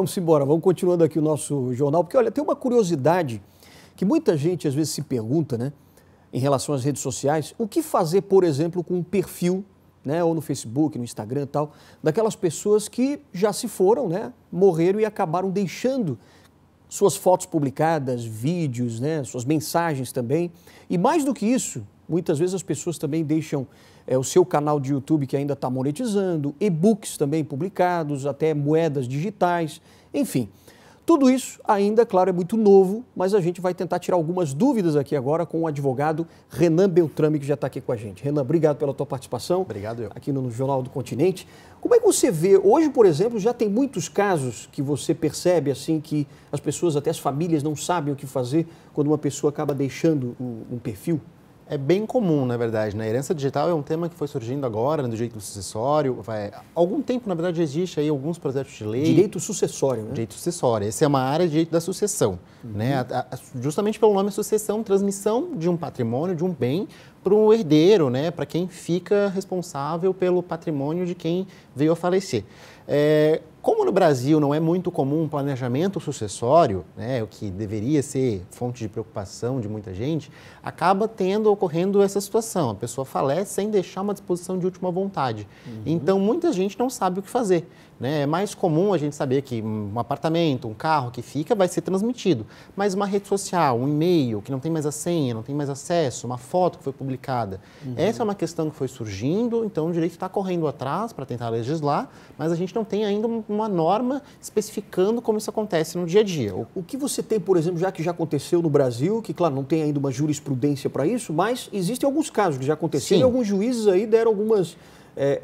Vamos embora, vamos continuando aqui o nosso jornal, porque olha, tem uma curiosidade que muita gente às vezes se pergunta, né, em relação às redes sociais, o que fazer, por exemplo, com um perfil, né, ou no Facebook, no Instagram e tal, daquelas pessoas que já se foram, né, morreram e acabaram deixando suas fotos publicadas, vídeos, né, suas mensagens também. E mais do que isso, Muitas vezes as pessoas também deixam é, o seu canal de YouTube que ainda está monetizando, e-books também publicados, até moedas digitais, enfim. Tudo isso ainda, claro, é muito novo, mas a gente vai tentar tirar algumas dúvidas aqui agora com o advogado Renan Beltrame, que já está aqui com a gente. Renan, obrigado pela tua participação. Obrigado, eu. Aqui no Jornal do Continente. Como é que você vê, hoje, por exemplo, já tem muitos casos que você percebe, assim, que as pessoas, até as famílias, não sabem o que fazer quando uma pessoa acaba deixando um perfil? É bem comum, na verdade. Né? Herança digital é um tema que foi surgindo agora, no né, do direito sucessório. Vai... Algum tempo, na verdade, já existe aí alguns projetos de lei. Direito sucessório, né? Direito sucessório. Essa é uma área de direito da sucessão. Uhum. Né? justamente pelo nome sucessão, transmissão de um patrimônio, de um bem, para o herdeiro, né? para quem fica responsável pelo patrimônio de quem veio a falecer. É, como no Brasil não é muito comum um planejamento sucessório, né, o que deveria ser fonte de preocupação de muita gente, acaba tendo, ocorrendo essa situação. A pessoa falece sem deixar uma disposição de última vontade. Uhum. Então, muita gente não sabe o que fazer. Né? É mais comum a gente saber que um apartamento, um carro que fica vai ser transmitido, mas uma rede social, um e-mail que não tem mais a senha, não tem mais acesso, uma foto que foi publicada. Uhum. Essa é uma questão que foi surgindo, então o direito está correndo atrás para tentar legislar, mas a gente não tem ainda um uma norma especificando como isso acontece no dia a dia. O que você tem, por exemplo, já que já aconteceu no Brasil, que, claro, não tem ainda uma jurisprudência para isso, mas existem alguns casos que já aconteceram e alguns juízes aí deram algumas. É,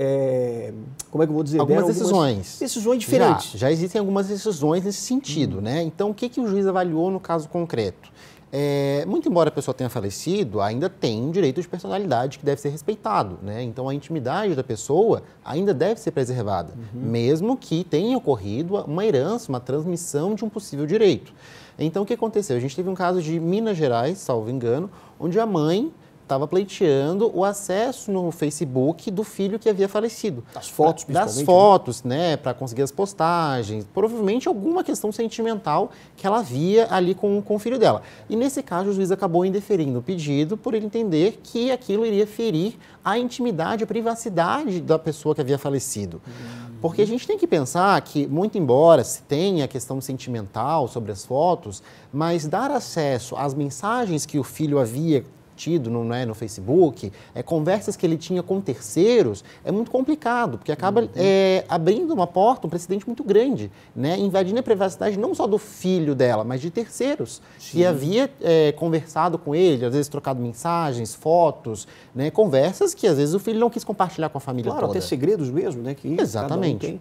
é, como é que eu vou dizer? Algumas Deram decisões. Algumas decisões diferentes. Já, já, existem algumas decisões nesse sentido, uhum. né? Então, o que, que o juiz avaliou no caso concreto? É, muito embora a pessoa tenha falecido, ainda tem um direito de personalidade que deve ser respeitado. Né? Então, a intimidade da pessoa ainda deve ser preservada, uhum. mesmo que tenha ocorrido uma herança, uma transmissão de um possível direito. Então, o que aconteceu? A gente teve um caso de Minas Gerais, salvo engano, onde a mãe estava pleiteando o acesso no Facebook do filho que havia falecido. Das fotos, principalmente. Das né? fotos, né, né para conseguir as postagens, provavelmente alguma questão sentimental que ela via ali com, com o filho dela. E nesse caso, o juiz acabou indeferindo o pedido por ele entender que aquilo iria ferir a intimidade, a privacidade da pessoa que havia falecido. Hum. Porque a gente tem que pensar que, muito embora se tenha a questão sentimental sobre as fotos, mas dar acesso às mensagens que o filho havia tido no, né, no Facebook, é, conversas que ele tinha com terceiros, é muito complicado, porque acaba uhum. é, abrindo uma porta, um precedente muito grande, né, invadindo a privacidade não só do filho dela, mas de terceiros, Sim. que havia é, conversado com ele, às vezes trocado mensagens, fotos, né, conversas que às vezes o filho não quis compartilhar com a família claro, toda. Claro, até segredos mesmo, né? Que Exatamente.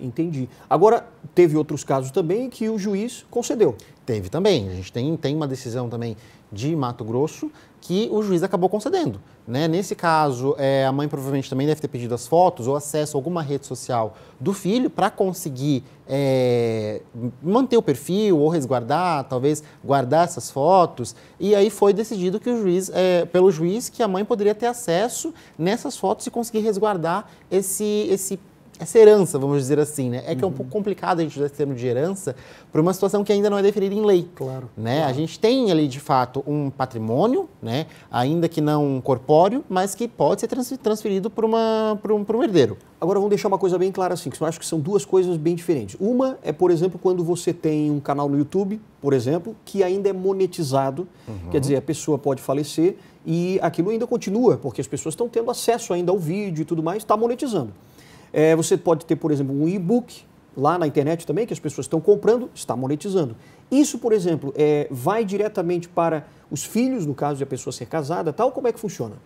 Entendi. Agora, teve outros casos também que o juiz concedeu. Teve também. A gente tem, tem uma decisão também de Mato Grosso que o juiz acabou concedendo. Né? Nesse caso, é, a mãe provavelmente também deve ter pedido as fotos ou acesso a alguma rede social do filho para conseguir é, manter o perfil ou resguardar, talvez guardar essas fotos. E aí foi decidido que o juiz, é, pelo juiz que a mãe poderia ter acesso nessas fotos e conseguir resguardar esse, esse essa herança, vamos dizer assim, né? É que uhum. é um uhum. pouco complicado a gente usar esse termo de herança para uma situação que ainda não é definida em lei. Claro. Né? Claro. A gente tem ali, de fato, um patrimônio, né? Ainda que não corpóreo, mas que pode ser transferido para um, um herdeiro. Agora, vamos deixar uma coisa bem clara assim, que eu acho que são duas coisas bem diferentes. Uma é, por exemplo, quando você tem um canal no YouTube, por exemplo, que ainda é monetizado, uhum. quer dizer, a pessoa pode falecer e aquilo ainda continua, porque as pessoas estão tendo acesso ainda ao vídeo e tudo mais, está monetizando. É, você pode ter, por exemplo, um e-book lá na internet também, que as pessoas estão comprando, está monetizando. Isso, por exemplo, é, vai diretamente para os filhos, no caso de a pessoa ser casada, tal? Como é que funciona?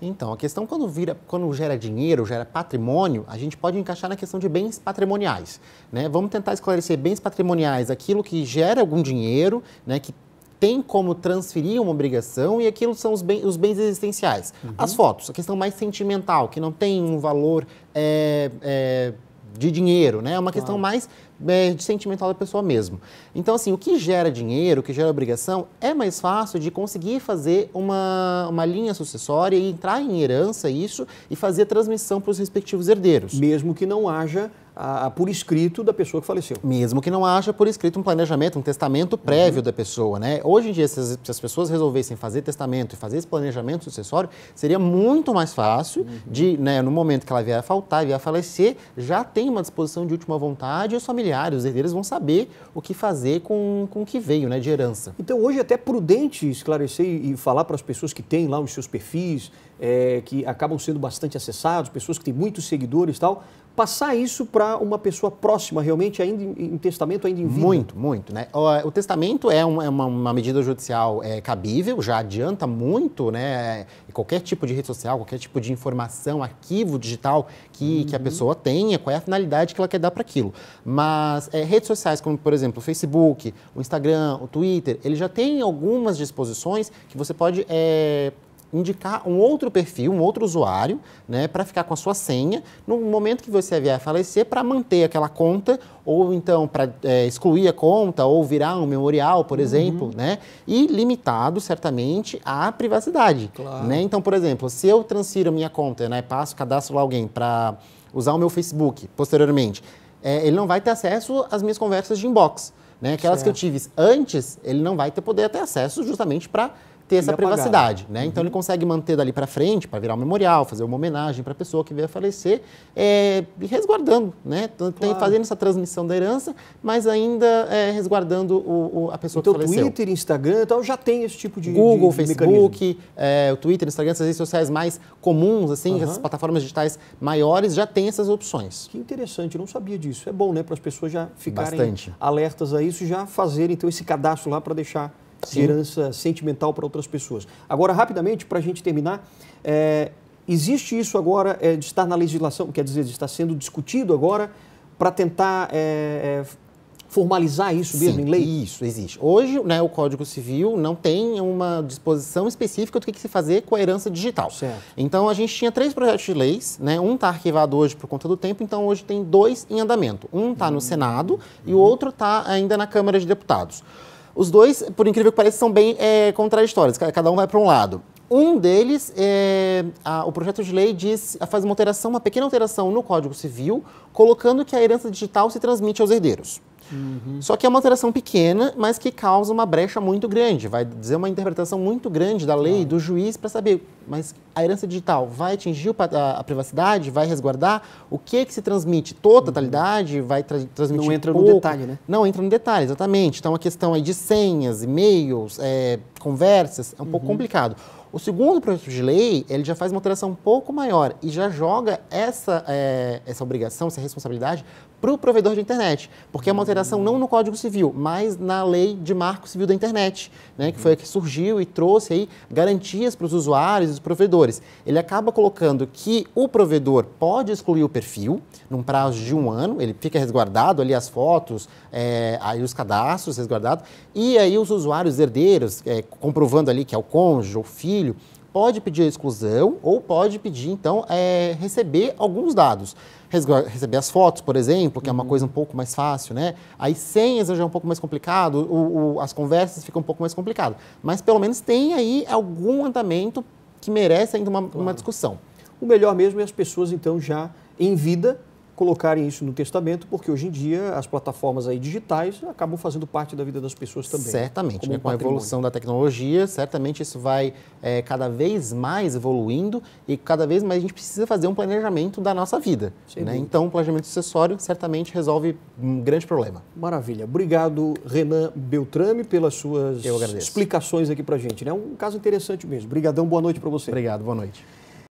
Então, a questão quando, vira, quando gera dinheiro, gera patrimônio, a gente pode encaixar na questão de bens patrimoniais. Né? Vamos tentar esclarecer bens patrimoniais, aquilo que gera algum dinheiro, né, que tem como transferir uma obrigação e aquilo são os, os bens existenciais. Uhum. As fotos, a questão mais sentimental, que não tem um valor é, é, de dinheiro, né? É uma claro. questão mais é, de sentimental da pessoa mesmo. Então, assim, o que gera dinheiro, o que gera obrigação, é mais fácil de conseguir fazer uma, uma linha sucessória e entrar em herança isso e fazer transmissão para os respectivos herdeiros. Mesmo que não haja a, a, por escrito da pessoa que faleceu. Mesmo que não haja por escrito um planejamento, um testamento prévio uhum. da pessoa, né? Hoje em dia, se as, se as, pessoas resolvessem fazer testamento e fazer esse planejamento sucessório, seria muito mais fácil uhum. de, né, no momento que ela vier a faltar, vier a falecer, já tem uma disposição de última vontade e os familiares, os herdeiros vão saber o que fazer com, com o que veio, né, de herança. Então, hoje é até prudente esclarecer e falar para as pessoas que têm lá os seus perfis, é, que acabam sendo bastante acessados, pessoas que têm muitos seguidores e tal, passar isso para uma pessoa próxima realmente, ainda em, em, testamento, ainda em vida? Muito, muito. Né? O, o testamento é, um, é uma, uma, medida judicial é, cabível, já adianta muito né, qualquer tipo de rede social, qualquer tipo de informação, arquivo digital que, uhum. que a uhum. pessoa tenha, qual é a finalidade que ela quer dar para aquilo. Mas é, redes sociais como, por exemplo, o Facebook, o Instagram, o Twitter, ele já tem algumas disposições que você pode é, indicar um outro perfil, um outro usuário, né, para ficar com a sua senha no momento que você vier a falecer, para manter aquela conta ou então para é, excluir a conta ou virar um memorial, por uhum. exemplo, né? E limitado certamente à privacidade, claro. né? Então, por exemplo, se eu transfiro minha conta, né, passo cadastro lá alguém para usar o meu Facebook posteriormente, é, ele não vai ter acesso às minhas conversas de inbox, né? Aquelas certo. que eu tive antes, ele não vai ter poder ter acesso justamente para ter essa é privacidade, né? Uhum. Então ele uhum. consegue manter dali para frente, para virar um memorial, fazer uma homenagem para a pessoa que veio a falecer, é, resguardando, né? Tem, Fazendo essa transmissão da herança, mas ainda é, resguardando o, o, a pessoa então, que faleceu. Então Twitter, Instagram, então já tem esse tipo de Google, de, de Facebook, é, o Twitter, Instagram, essas redes sociais mais comuns, assim, uhum. essas plataformas digitais maiores já tem essas opções. Que interessante, não sabia disso. É bom, né? Para as pessoas já ficarem Bastante. alertas a isso, e já fazerem então esse cadastro lá para deixar Sim. herança sentimental para outras pessoas. Agora, rapidamente, para a gente terminar, é, existe isso agora é, de estar na legislação, quer dizer, de estar sendo discutido agora para tentar é, formalizar isso mesmo Sim, em lei? Isso, existe. Hoje, né, o Código Civil não tem uma disposição específica do que, que se fazer com a herança digital. Certo. Então, a gente tinha três projetos de leis, né? Um está arquivado hoje por conta do tempo, então hoje tem dois em andamento. Um está no Senado e o outro está ainda na Câmara de Deputados. Os dois, por incrível que pareça, são bem é, contraditórios, cada um vai para um lado. Um deles, é, a, o projeto de lei diz, faz uma alteração, uma pequena alteração no Código Civil, colocando que a herança digital se transmite aos herdeiros. Uhum. Só que é uma alteração pequena, mas que causa uma brecha muito grande. Vai dizer uma interpretação muito grande da lei, do juiz, para saber. Mas a herança digital vai atingir a, privacidade? Vai resguardar? O que que se transmite? Toda a totalidade? Uhum. Vai tra transmitir Não entra pouco? no detalhe, né? Não entra no detalhe, exatamente. Então, a questão aí de senhas, e-mails, é, conversas, é um uhum. pouco complicado. O segundo projeto de lei, ele já faz uma alteração um pouco maior e já joga essa, é, essa obrigação, essa responsabilidade para o provedor de internet, porque é uma alteração não no Código Civil, mas na lei de marco civil da internet, né, que foi a que surgiu e trouxe aí garantias para os usuários e os provedores. Ele acaba colocando que o provedor pode excluir o perfil num prazo de um ano, ele fica resguardado ali as fotos, é, aí os cadastros resguardados, e aí os usuários herdeiros, é, comprovando ali que é o cônjuge ou filho, pode pedir a exclusão ou pode pedir, então, é, receber alguns dados. Receber as fotos, por exemplo, que é uma uhum. coisa um pouco mais fácil, né? Aí senhas já é um pouco mais complicado, o, o, as conversas ficam um pouco mais complicadas. Mas pelo menos tem aí algum andamento que merece ainda uma, claro. uma discussão. O melhor mesmo é as pessoas, então, já em vida colocarem isso no testamento, porque hoje em dia as plataformas aí digitais acabam fazendo parte da vida das pessoas também. Certamente, né? um com a evolução da tecnologia, certamente isso vai é, cada vez mais evoluindo e cada vez mais a gente precisa fazer um planejamento da nossa vida. Né? Então, o planejamento sucessório certamente resolve um grande problema. Maravilha. Obrigado, Renan Beltrame, pelas suas explicações aqui para gente. É né? um caso interessante mesmo. Obrigadão, boa noite para você. Obrigado, boa noite.